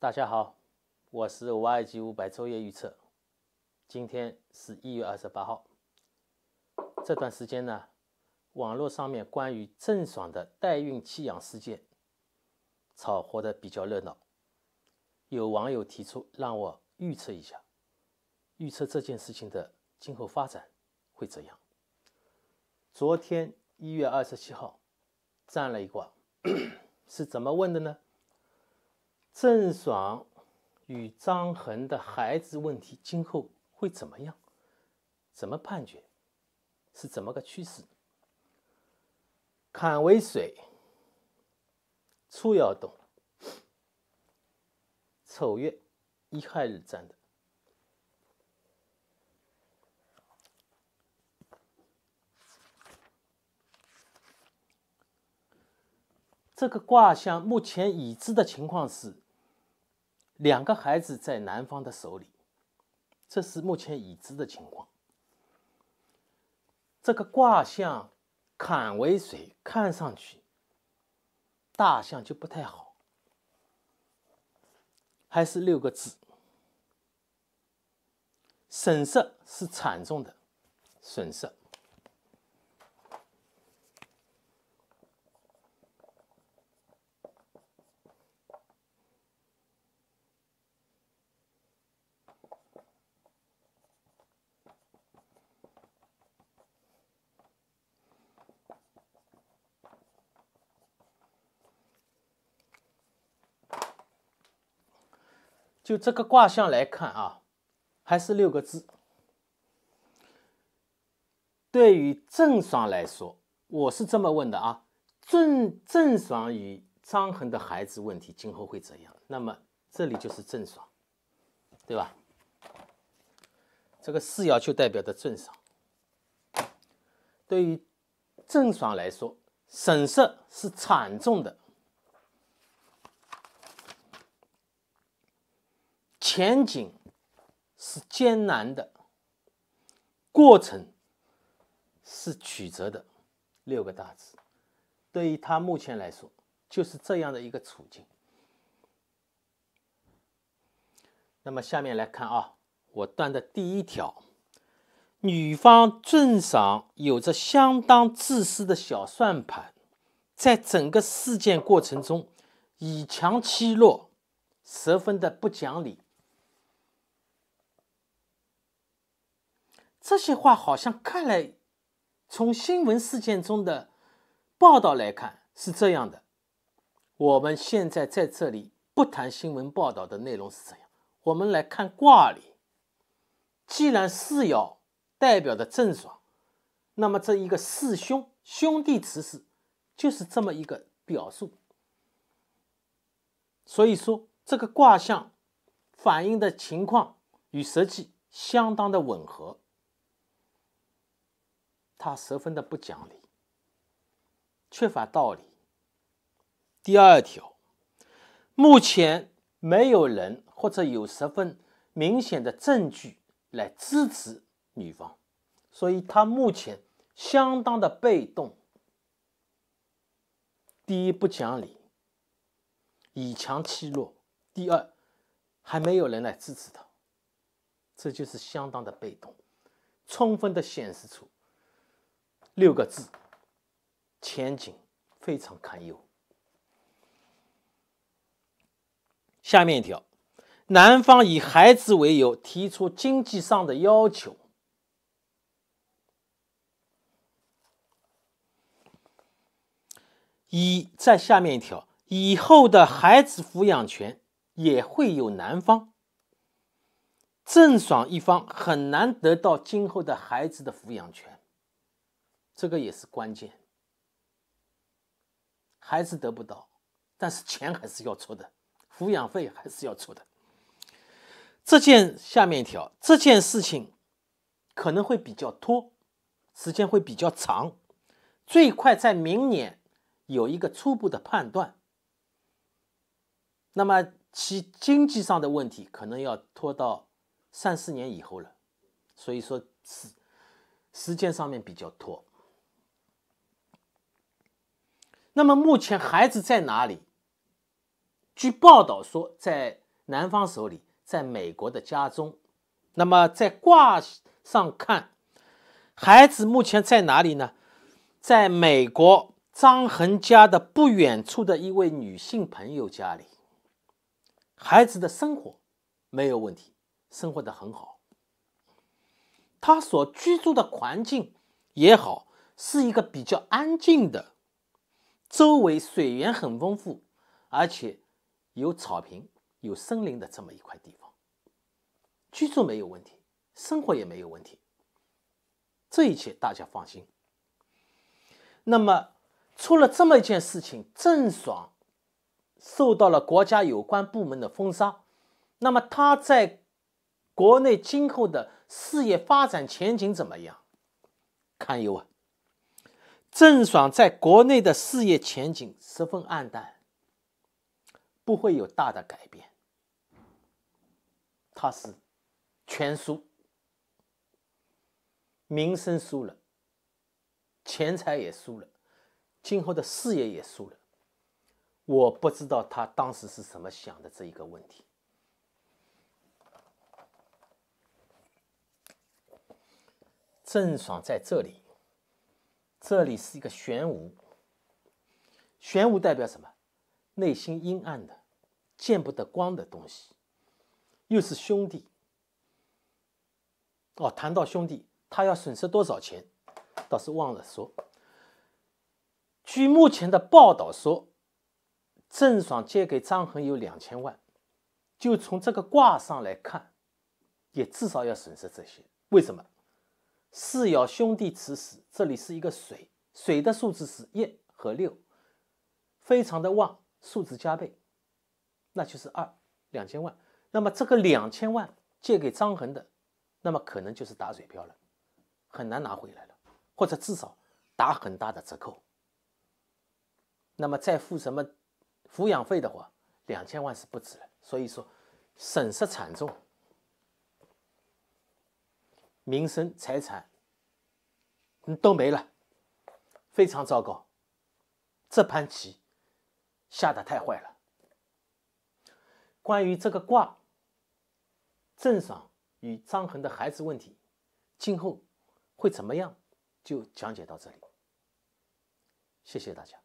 大家好，我是瓦尔吉五百昼夜预测。今天是一月二十八号。这段时间呢，网络上面关于郑爽的代孕弃养事件，炒火的比较热闹。有网友提出让我预测一下，预测这件事情的今后发展会怎样。昨天一月二十七号占了一卦，是怎么问的呢？郑爽与张恒的孩子问题今后会怎么样？怎么判决？是怎么个趋势？坎为水，初爻动，丑月一亥日占的。这个卦象目前已知的情况是。两个孩子在男方的手里，这是目前已知的情况。这个卦象坎为水，看上去大象就不太好，还是六个字，损失是惨重的损失。就这个卦象来看啊，还是六个字。对于郑爽来说，我是这么问的啊：郑郑爽与张恒的孩子问题今后会怎样？那么这里就是郑爽，对吧？这个四爻就代表的郑爽。对于郑爽来说，损失是惨重的。前景是艰难的，过程是曲折的，六个大字，对于他目前来说就是这样的一个处境。那么下面来看啊，我断的第一条，女方郑爽有着相当自私的小算盘，在整个事件过程中以强欺弱，十分的不讲理。这些话好像看来，从新闻事件中的报道来看是这样的。我们现在在这里不谈新闻报道的内容是怎样，我们来看卦里。既然四爻代表的正爽，那么这一个四兄兄弟辞是就是这么一个表述。所以说，这个卦象反映的情况与实际相当的吻合。他十分的不讲理，缺乏道理。第二条，目前没有人或者有十分明显的证据来支持女方，所以他目前相当的被动。第一，不讲理，以强欺弱；第二，还没有人来支持他，这就是相当的被动，充分的显示出。六个字，前景非常堪忧。下面一条，男方以孩子为由提出经济上的要求。以在下面一条，以后的孩子抚养权也会有男方。郑爽一方很难得到今后的孩子的抚养权。这个也是关键，孩子得不到，但是钱还是要出的，抚养费还是要出的。这件下面一条，这件事情可能会比较拖，时间会比较长，最快在明年有一个初步的判断。那么其经济上的问题可能要拖到三四年以后了，所以说是时间上面比较拖。那么目前孩子在哪里？据报道说，在男方手里，在美国的家中。那么在卦上看，孩子目前在哪里呢？在美国张恒家的不远处的一位女性朋友家里。孩子的生活没有问题，生活的很好。他所居住的环境也好，是一个比较安静的。周围水源很丰富，而且有草坪、有森林的这么一块地方，居住没有问题，生活也没有问题，这一切大家放心。那么出了这么一件事情，郑爽受到了国家有关部门的封杀，那么他在国内今后的事业发展前景怎么样？堪忧啊！郑爽在国内的事业前景十分暗淡，不会有大的改变。她是全输，名声输了，钱财也输了，今后的事业也输了。我不知道她当时是怎么想的这一个问题。郑爽在这里。这里是一个玄武，玄武代表什么？内心阴暗的、见不得光的东西，又是兄弟。哦，谈到兄弟，他要损失多少钱？倒是忘了说。据目前的报道说，郑爽借给张恒有两千万，就从这个卦上来看，也至少要损失这些。为什么？四爻兄弟，此时，这里是一个水，水的数字是一和六，非常的旺，数字加倍，那就是二两千万。那么这个两千万借给张衡的，那么可能就是打水漂了，很难拿回来了，或者至少打很大的折扣。那么再付什么抚养费的话，两千万是不止了，所以说损失惨重。民生财产，你都没了，非常糟糕。这盘棋下的太坏了。关于这个卦，郑爽与张恒的孩子问题，今后会怎么样？就讲解到这里。谢谢大家。